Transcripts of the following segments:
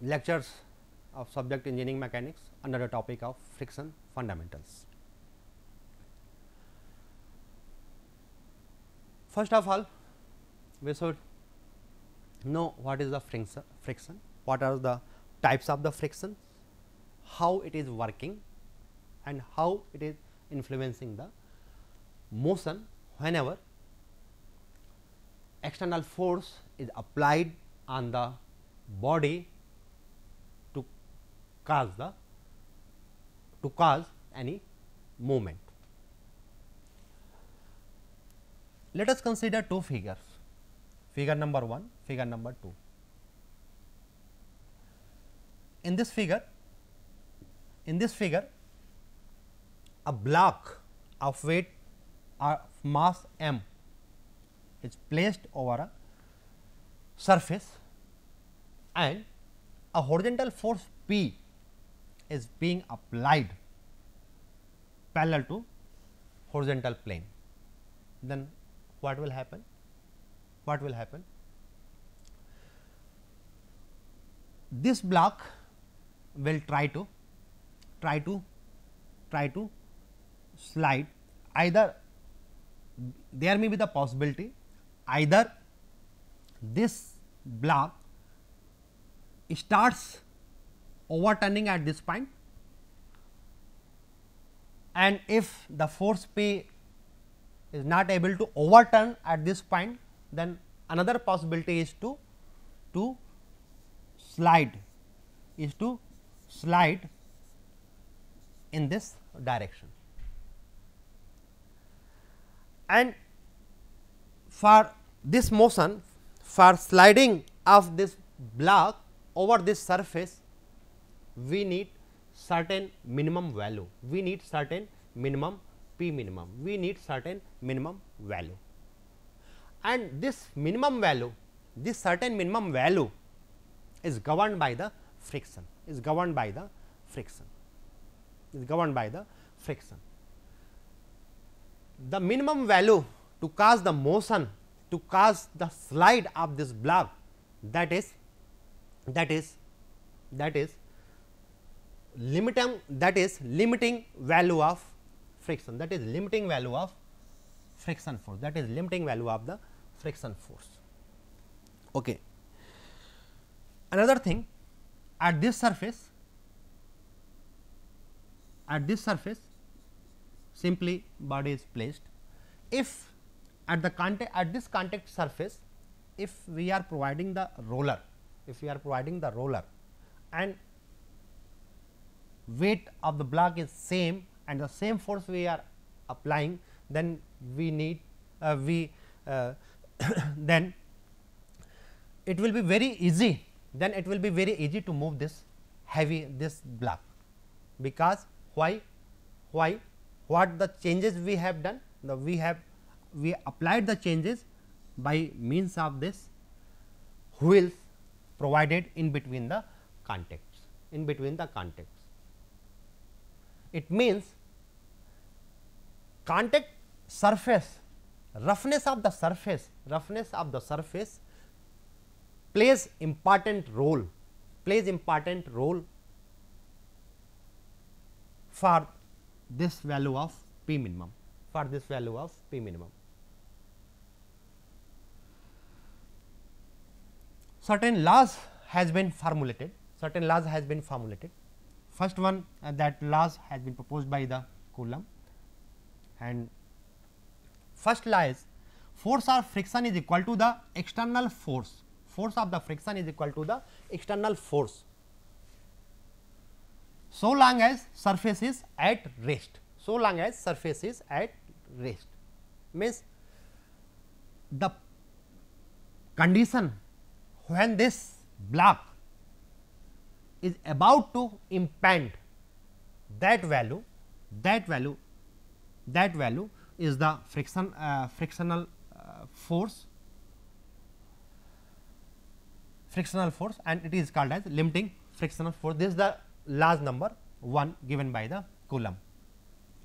lectures of subject engineering mechanics under the topic of friction fundamentals. First of all, we should know what is the friction, what are the types of the friction, how it is working and how it is influencing the motion whenever external force is applied on the body cause the to cause any movement. Let us consider two figures, figure number 1, figure number 2. In this figure, in this figure, a block of weight of mass m is placed over a surface and a horizontal force p is being applied parallel to horizontal plane, then what will happen? What will happen? This block will try to try to try to slide either there may be the possibility either this block starts overturning at this point and if the force P is not able to overturn at this point then another possibility is to to slide is to slide in this direction. And for this motion for sliding of this block over this surface we need certain minimum value we need certain minimum p minimum we need certain minimum value and this minimum value this certain minimum value is governed by the friction is governed by the friction is governed by the friction the minimum value to cause the motion to cause the slide of this block that is that is that is limitum that is limiting value of friction that is limiting value of friction force that is limiting value of the friction force. Okay. Another thing at this surface at this surface simply body is placed if at the contact at this contact surface if we are providing the roller if we are providing the roller and weight of the block is same and the same force we are applying then we need uh, we uh, then it will be very easy then it will be very easy to move this heavy this block because why why what the changes we have done the we have we applied the changes by means of this wheels provided in between the contacts in between the contacts it means contact surface, roughness of the surface, roughness of the surface plays important role, plays important role for this value of P minimum, for this value of P minimum. Certain laws has been formulated, certain laws has been formulated first one uh, that laws has been proposed by the Coulomb and first law is force of friction is equal to the external force force of the friction is equal to the external force so long as surface is at rest so long as surface is at rest means the condition when this block is about to impend that value that value that value is the friction uh, frictional uh, force frictional force and it is called as limiting frictional force this is the large number 1 given by the coulomb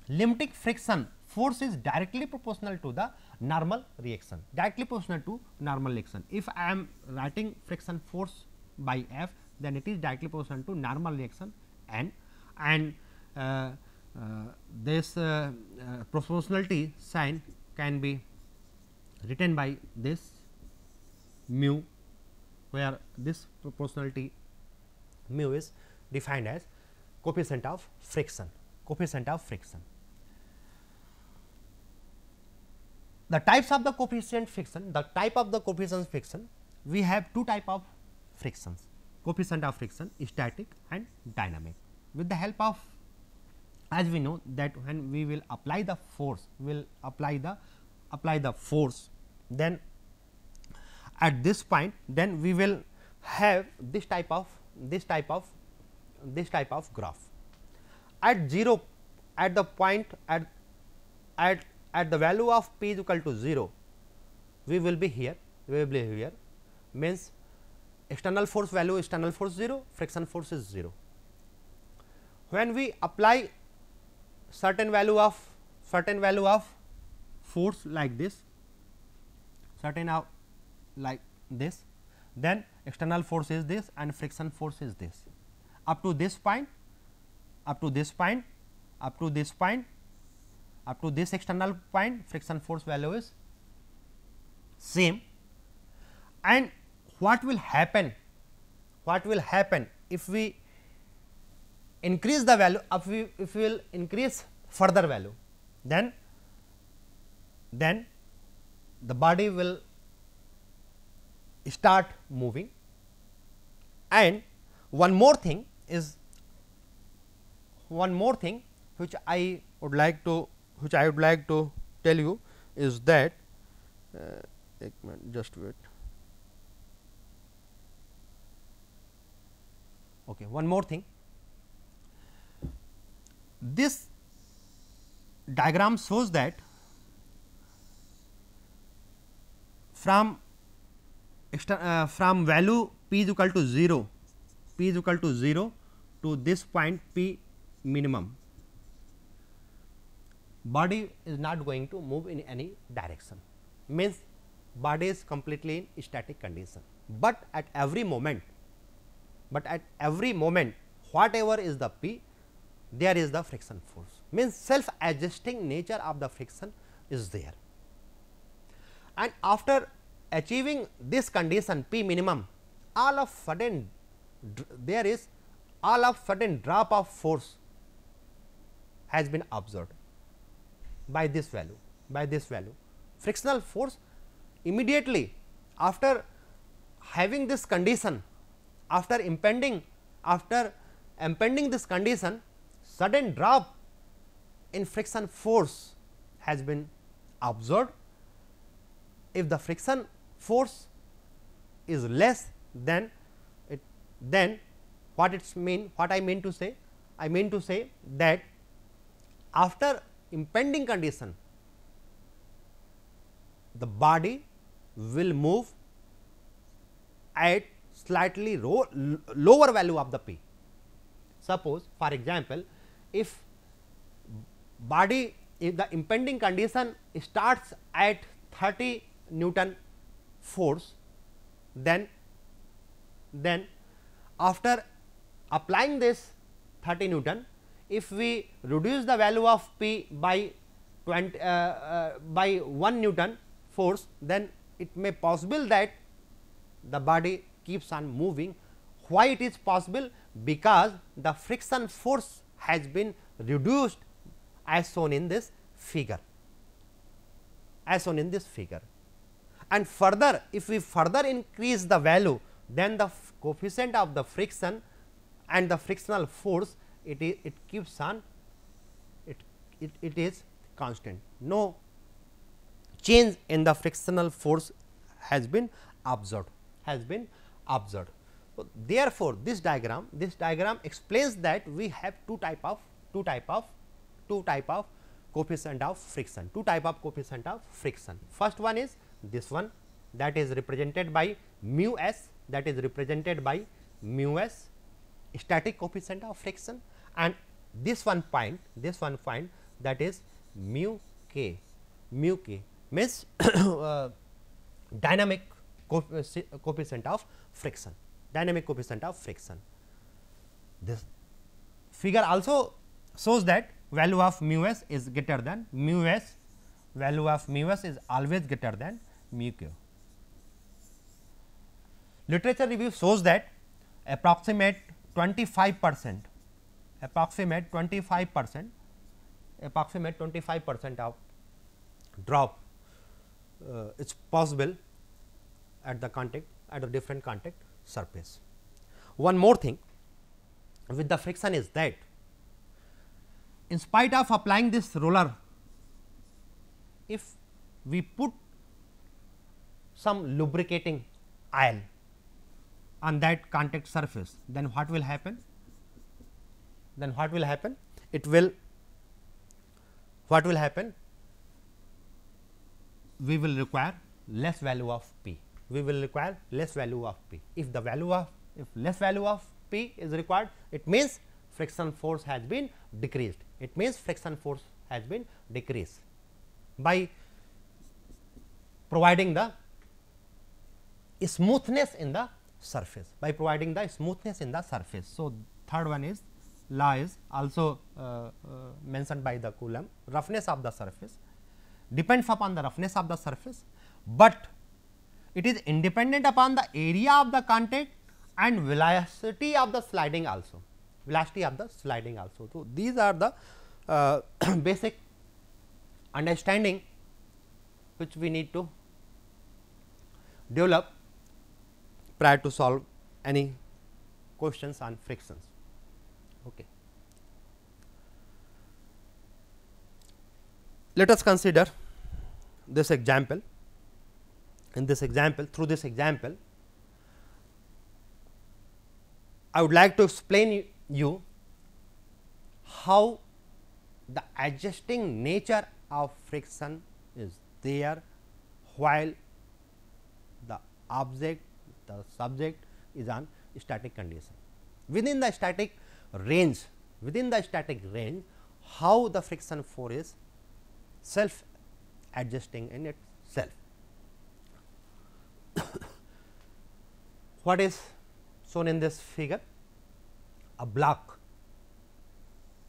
limiting friction force is directly proportional to the normal reaction directly proportional to normal reaction if i am writing friction force by f then it is directly proportional to normal reaction n and uh, uh this uh, uh, proportionality sign can be written by this mu where this proportionality mu is defined as coefficient of friction coefficient of friction the types of the coefficient friction the type of the coefficient friction we have two type of frictions coefficient of friction static and dynamic. With the help of as we know that when we will apply the force we will apply the apply the force then at this point then we will have this type of this type of this type of graph at 0 at the point at at at the value of p is equal to 0 we will be here we will be here means external force value external force 0 friction force is 0 when we apply certain value of certain value of force like this certain of like this then external force is this and friction force is this up to this point up to this point up to this point up to this external point friction force value is same and what will happen what will happen if we increase the value if we, if we will increase further value then then the body will start moving and one more thing is one more thing which I would like to which I would like to tell you is that uh, just wait Okay. One more thing, this diagram shows that from uh, from value p is equal to 0 p is equal to 0 to this point p minimum body is not going to move in any direction means body is completely in static condition but at every moment but at every moment whatever is the P there is the friction force means self adjusting nature of the friction is there. And after achieving this condition P minimum all of sudden there is all of sudden drop of force has been observed by this value by this value frictional force immediately after having this condition after impending after impending this condition sudden drop in friction force has been observed if the friction force is less than it then what it's mean what i mean to say i mean to say that after impending condition the body will move at slightly lower value of the P. Suppose for example, if body if the impending condition starts at 30 Newton force then then after applying this 30 Newton if we reduce the value of P by 20 uh, uh, by 1 Newton force then it may possible that the body keeps on moving. Why it is possible? Because the friction force has been reduced as shown in this figure, as shown in this figure. And further, if we further increase the value, then the coefficient of the friction and the frictional force, it is it keeps on it, it, it is constant. No change in the frictional force has been observed, has been observed. So, therefore, this diagram this diagram explains that we have two type of two type of two type of coefficient of friction two type of coefficient of friction. First one is this one that is represented by mu s that is represented by mu s static coefficient of friction and this one point this one point that is mu k mu k means uh, dynamic coefficient of friction, dynamic coefficient of friction. This figure also shows that value of mu s is greater than mu s, value of mu s is always greater than mu q. Literature review shows that approximate 25 percent, approximate 25 percent, approximate 25 percent of drop uh, it's possible at the contact at a different contact surface. One more thing with the friction is that in spite of applying this roller if we put some lubricating oil on that contact surface then what will happen then what will happen it will what will happen we will require less value of p we will require less value of P. If the value of if less value of P is required, it means friction force has been decreased. It means friction force has been decreased by providing the smoothness in the surface by providing the smoothness in the surface. So, third one is law is also uh, uh, mentioned by the Coulomb roughness of the surface depends upon the roughness of the surface, but it is independent upon the area of the contact and velocity of the sliding also, velocity of the sliding also. So, these are the uh, basic understanding which we need to develop prior to solve any questions on frictions. Okay. Let us consider this example in this example through this example I would like to explain you how the adjusting nature of friction is there while the object the subject is on static condition. Within the static range within the static range how the friction force is self adjusting in it what is shown in this figure? A block,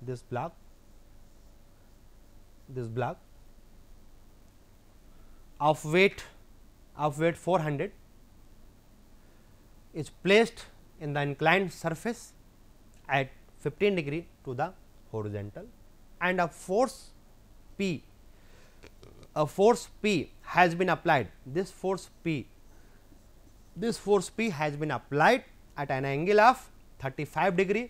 this block, this block of weight of weight 400 is placed in the inclined surface at 15 degree to the horizontal and a force P a force P has been applied this force P this force P has been applied at an angle of 35 degree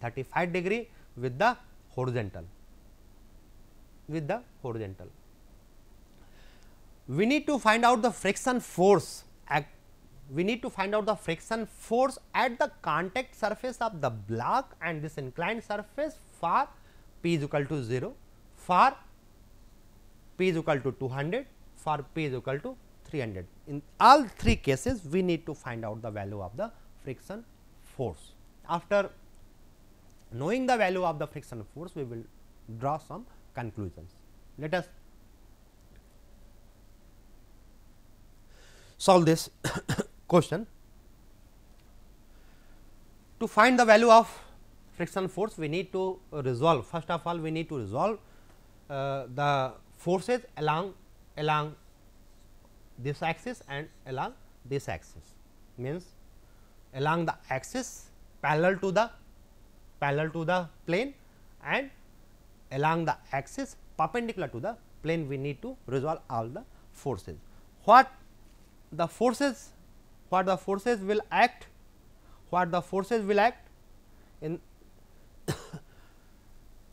35 degree with the horizontal with the horizontal. We need to find out the friction force at we need to find out the friction force at the contact surface of the block and this inclined surface for p is equal to 0 for p is equal to 200 for p is equal to 300. In all three cases, we need to find out the value of the friction force. After knowing the value of the friction force, we will draw some conclusions. Let us solve this question. To find the value of friction force, we need to resolve. First of all, we need to resolve uh, the forces along along this axis and along this axis means along the axis parallel to the parallel to the plane and along the axis perpendicular to the plane we need to resolve all the forces. What the forces what the forces will act what the forces will act in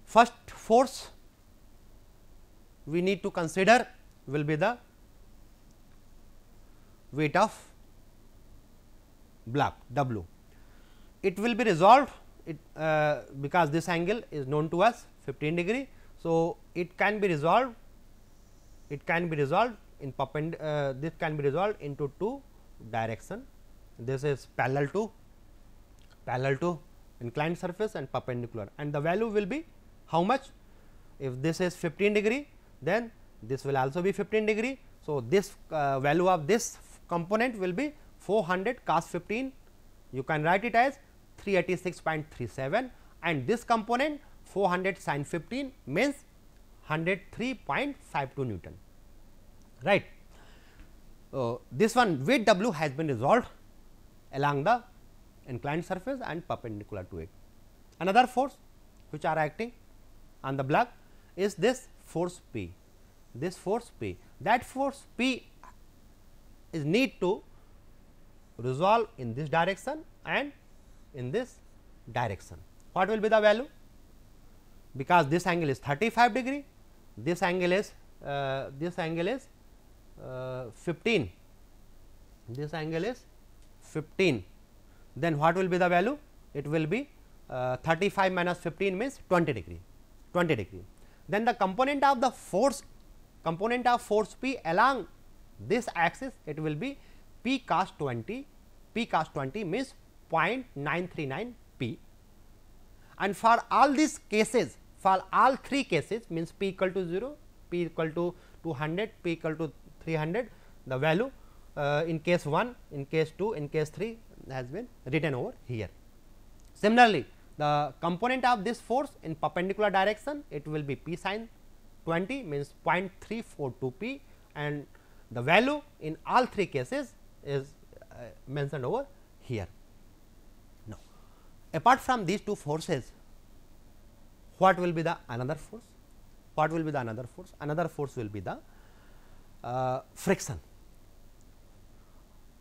first force we need to consider will be the weight of block W. It will be resolved it, uh, because this angle is known to us 15 degree. So, it can be resolved it can be resolved in perpendicular uh, this can be resolved into two direction this is parallel to parallel to inclined surface and perpendicular and the value will be how much if this is 15 degree then this will also be 15 degree. So, this uh, value of this component will be 400 cos 15 you can write it as 386.37 and this component 400 sin 15 means 103.52 Newton right. Uh, this one weight W has been resolved along the inclined surface and perpendicular to it. Another force which are acting on the block is this force P, this force P that force P is need to resolve in this direction and in this direction. What will be the value? Because this angle is 35 degree, this angle is uh, this angle is uh, 15, this angle is 15. Then what will be the value? It will be uh, 35 minus 15 means 20 degree, 20 degree. Then the component of the force, component of force p along this axis it will be p cos 20 p cos 20 means 0.939 p and for all these cases for all three cases means p equal to 0 p equal to 200 p equal to 300 the value uh, in case 1 in case 2 in case 3 has been written over here similarly the component of this force in perpendicular direction it will be p sine 20 means 0.342 p and the value in all three cases is uh, mentioned over here. Now, apart from these two forces, what will be the another force? What will be the another force? Another force will be the uh, friction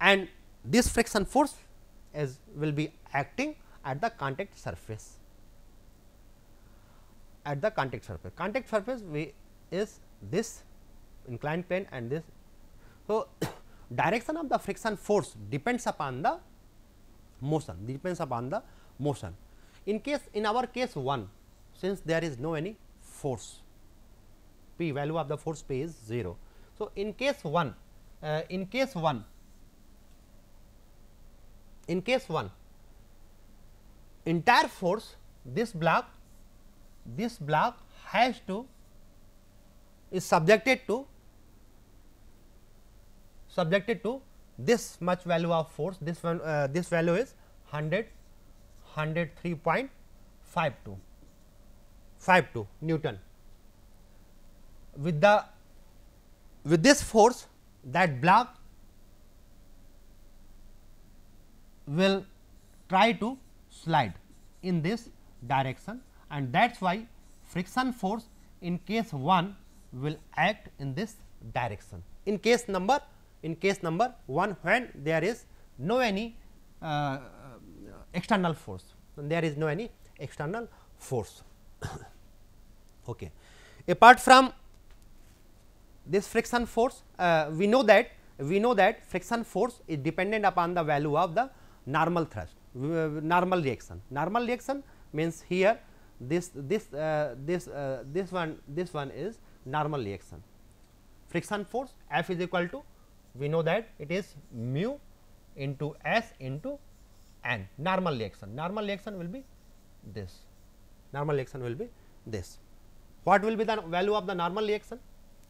and this friction force is will be acting at the contact surface at the contact surface. Contact surface we is this inclined plane and this so, direction of the friction force depends upon the motion, depends upon the motion. In case, in our case 1, since there is no any force, P value of the force P is 0. So, in case 1, uh, in case 1, in case 1, entire force this block, this block has to is subjected to subjected to this much value of force this one uh, this value is 100 103.52 52 newton with the with this force that block will try to slide in this direction and that is why friction force in case 1 will act in this direction. In case number in case number 1 when there is no any uh, external force and there is no any external force. okay. Apart from this friction force, uh, we know that we know that friction force is dependent upon the value of the normal thrust, uh, normal reaction. Normal reaction means here this this uh, this uh, this one this one is normal reaction. Friction force F is equal to we know that it is mu into S into N normal reaction. Normal reaction will be this, normal reaction will be this. What will be the value of the normal reaction?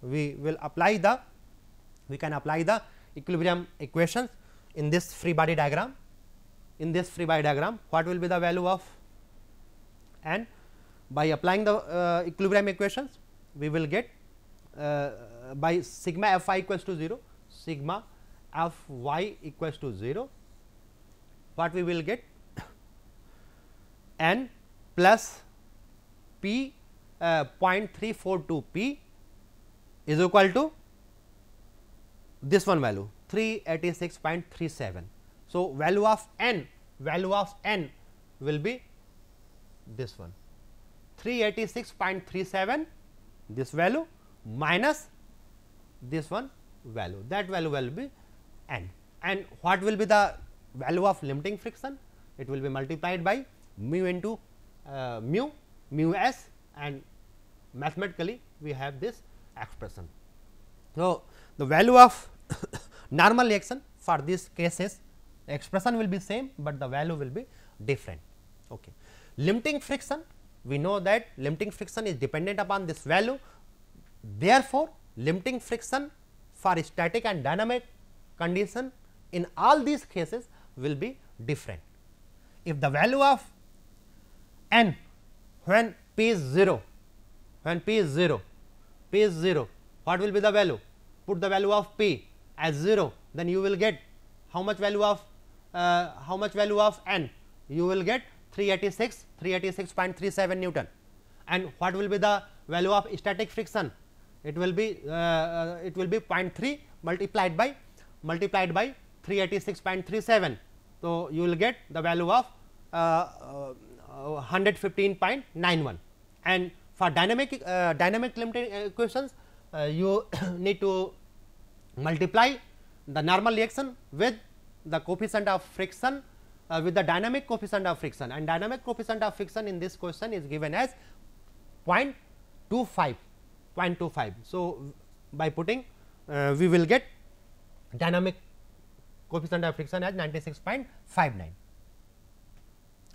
We will apply the, we can apply the equilibrium equations in this free body diagram. In this free body diagram, what will be the value of N? By applying the uh, equilibrium equations, we will get uh, by sigma f i equals to 0, sigma f y equals to 0, what we will get n plus p uh, 0.342 p is equal to this one value 386.37. So, value of n value of n will be this one 386.37 this value minus this one value that value will be n and what will be the value of limiting friction it will be multiplied by mu into uh, mu mu s and mathematically we have this expression. So, the value of normal reaction for these cases expression will be same, but the value will be different. Okay. Limiting friction we know that limiting friction is dependent upon this value therefore, limiting friction for static and dynamic condition in all these cases will be different. If the value of n when p is 0, when p is 0, p is 0, what will be the value? Put the value of p as 0, then you will get how much value of uh, how much value of n? You will get 386, 386.37 Newton. And what will be the value of static friction? it will be uh, uh it will be 0.3 multiplied by multiplied by 386.37 so you will get the value of uh, uh, uh 115.91 and for dynamic dynamic limited equations you need to multiply the normal reaction with the coefficient of friction uh, with the dynamic coefficient of friction and dynamic coefficient of friction in this question is given as 0.25 0.25. So, by putting uh, we will get dynamic coefficient of friction as 96.59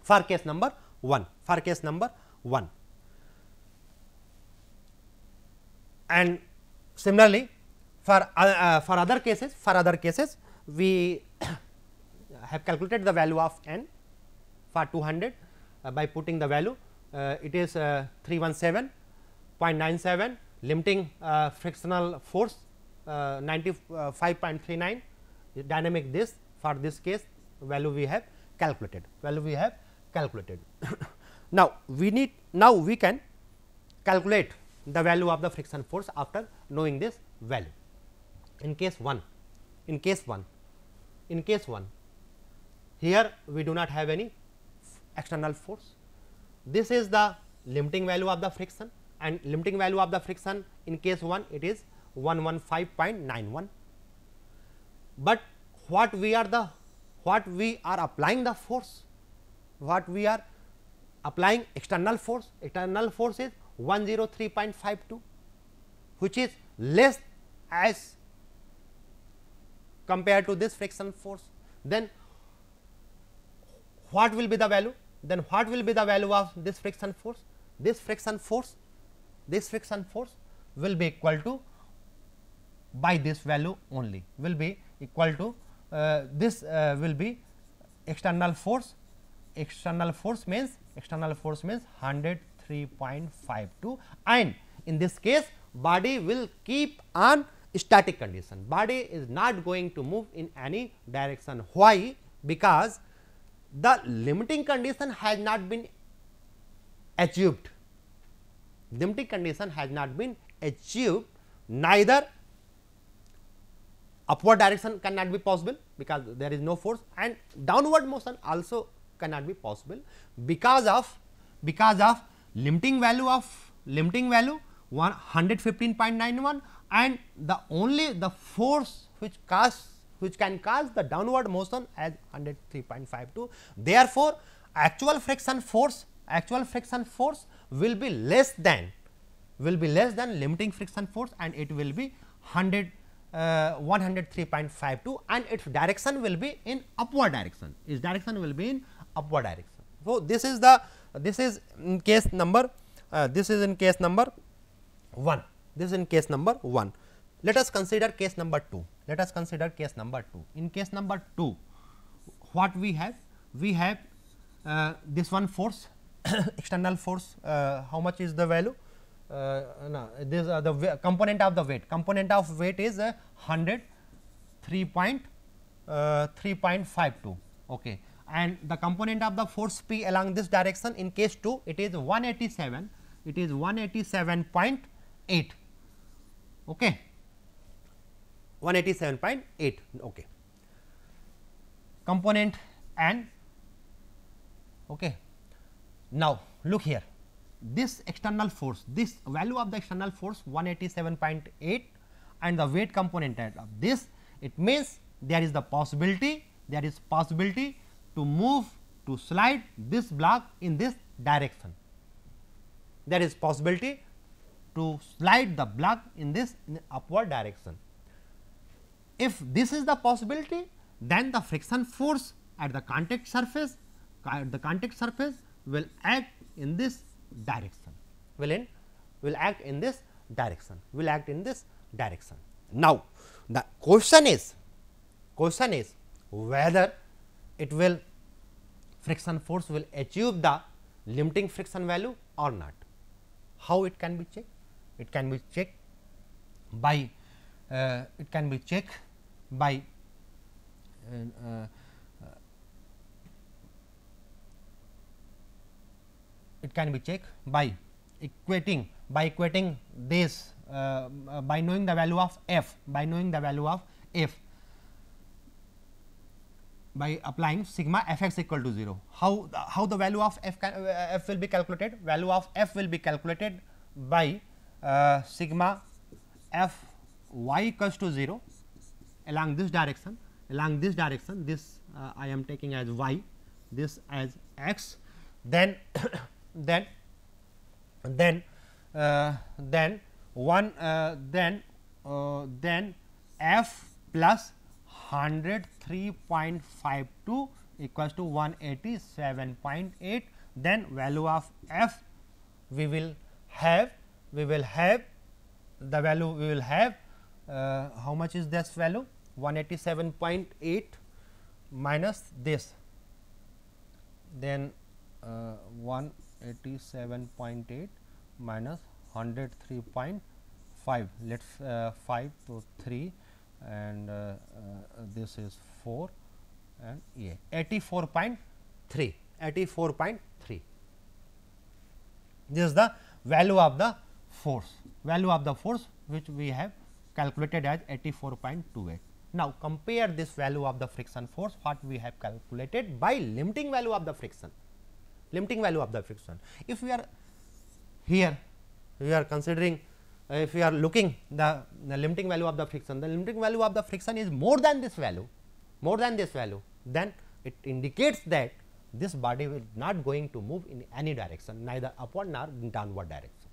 for case number 1 for case number 1 and similarly for uh, uh, for other cases for other cases we have calculated the value of n for 200 uh, by putting the value uh, it is uh, 317.97 limiting uh, frictional force uh, 95.39 uh, dynamic this for this case value we have calculated value we have calculated. now, we need now we can calculate the value of the friction force after knowing this value in case 1 in case 1 in case 1 here we do not have any external force this is the limiting value of the friction and limiting value of the friction in case 1 it is 115.91. But what we are the what we are applying the force, what we are applying external force, external force is 103.52 which is less as compared to this friction force. Then what will be the value? Then what will be the value of this friction force? This friction force this friction force will be equal to by this value only will be equal to uh, this uh, will be external force external force means external force means 103.52 and in this case body will keep on static condition body is not going to move in any direction why because the limiting condition has not been achieved Limiting condition has not been achieved, neither upward direction cannot be possible because there is no force and downward motion also cannot be possible because of because of limiting value of limiting value 115.91 and the only the force which causes which can cause the downward motion as 103.52. Therefore, actual friction force actual friction force will be less than will be less than limiting friction force and it will be 100 uh, 103.52 and its direction will be in upward direction its direction will be in upward direction. So, this is the this is in case number uh, this is in case number 1 this is in case number 1. Let us consider case number 2 let us consider case number 2 in case number 2 what we have we have uh, this one force external force uh, how much is the value uh, no, this uh, the component of the weight component of weight is uh, 100 3.3.52 uh, okay and the component of the force p along this direction in case 2 it is 187 it is 187.8 okay 187.8 okay component and okay now, look here this external force, this value of the external force 187.8 and the weight component of uh, this, it means there is the possibility, there is possibility to move to slide this block in this direction. There is possibility to slide the block in this in upward direction. If this is the possibility, then the friction force at the contact surface, at the contact surface will act in this direction will in will act in this direction will act in this direction now the question is question is whether it will friction force will achieve the limiting friction value or not how it can be checked it can be checked by uh, it can be checked by uh, uh, it can be checked by equating by equating this uh, uh, by knowing the value of f by knowing the value of f by applying sigma f x equal to 0. How the, how the value of f can uh, f will be calculated? Value of f will be calculated by uh, sigma f y equals to 0 along this direction along this direction this uh, I am taking as y this as x then then then uh, then 1 uh, then uh, then f plus 103.52 equals to 187.8 then value of f we will have we will have the value we will have uh, how much is this value 187.8 minus this then uh, 1 87.8 minus 103.5 let's uh, 5 to 3 and uh, uh this is 4 and yeah 84.3 84.3 this is the value of the force value of the force which we have calculated as 84.28 now, compare this value of the friction force what we have calculated by limiting value of the friction limiting value of the friction. If we are here, we are considering uh, if we are looking the, the limiting value of the friction, the limiting value of the friction is more than this value, more than this value, then it indicates that this body will not going to move in any direction, neither upward nor downward direction.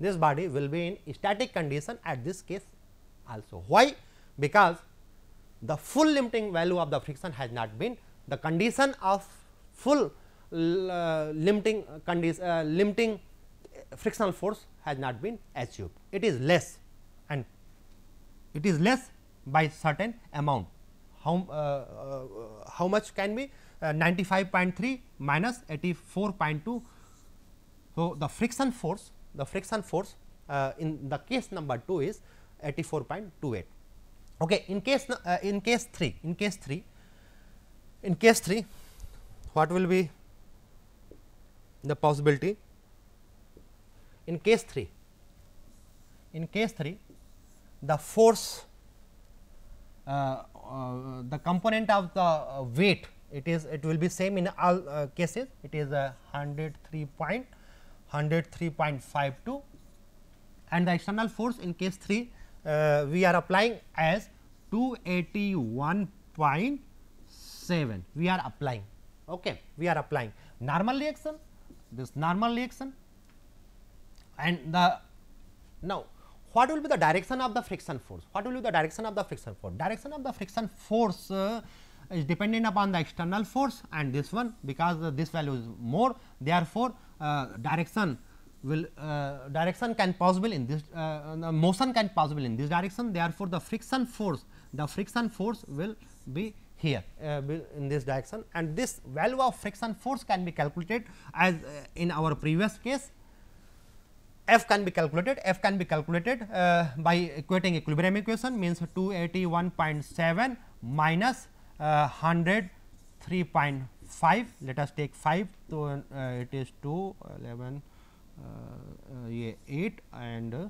This body will be in static condition at this case also. Why? Because the full limiting value of the friction has not been the condition of full uh, limiting uh, condition uh, limiting frictional force has not been achieved it is less and it is less by certain amount how how much can be 95.3 minus 84.2 so the friction force the friction force uh, in the case number 2 is 84.28 okay in case uh, in case 3 in case 3 in case 3 what will be the possibility in case 3 in case 3 the force uh, uh, the component of the uh, weight it is it will be same in all uh, cases it is a 103 point 103.52 and the external force in case 3 uh, we are applying as 281.7 we are applying okay we are applying normal reaction this normal reaction and the now what will be the direction of the friction force what will be the direction of the friction force direction of the friction force uh, is dependent upon the external force and this one because uh, this value is more therefore uh, direction will uh, direction can possible in this uh, motion can possible in this direction therefore the friction force the friction force will be here uh, in this direction and this value of friction force can be calculated as uh, in our previous case F can be calculated, F can be calculated uh, by equating equilibrium equation means 281.7 minus uh, 103.5 let us take 5 so uh, it is 2 11 yeah, uh, uh, 8 and uh,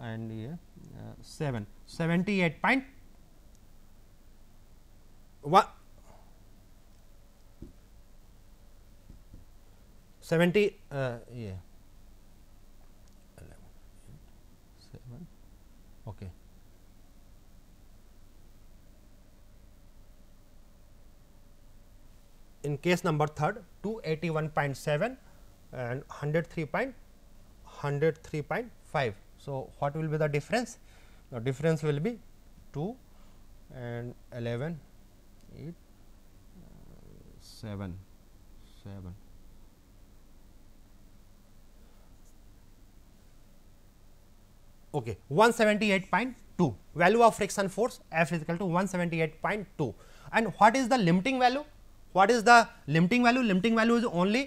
and yeah, 7 78.5 what 70 uh, yeah 11, 7 okay in case number third 281.7 and 103.103.5 so what will be the difference the difference will be 2 and 11 eight seven seven okay 178.2 value of friction force f is equal to 178.2 and what is the limiting value what is the limiting value limiting value is only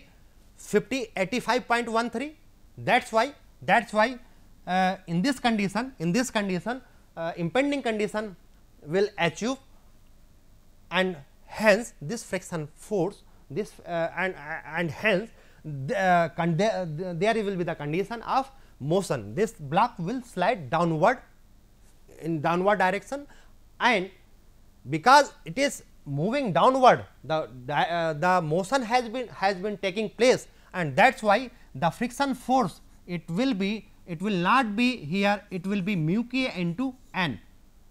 50 85.13 that's why that's why uh, in this condition in this condition uh, impending condition will achieve and hence this friction force this uh, and and hence the, uh, uh there will be the condition of motion this block will slide downward in downward direction and because it is moving downward the the, uh, the motion has been has been taking place and that's why the friction force it will be it will not be here it will be mu k into n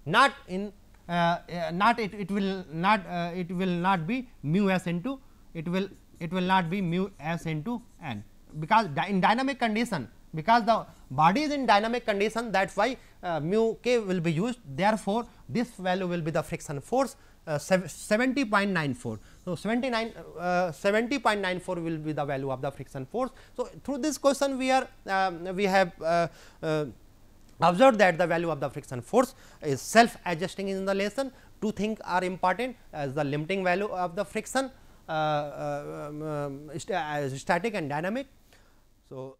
not in uh, uh, not it, it will not uh, it will not be mu s into it will it will not be mu s into n because in dynamic condition because the body is in dynamic condition that is why uh, mu k will be used therefore, this value will be the friction force uh, 70.94. So, 79 uh, 70.94 will be the value of the friction force. So, through this question we are um, we have observed that the value of the friction force is self adjusting in the lesson. Two things are important as the limiting value of the friction uh, uh, um, um st uh, static and dynamic. So,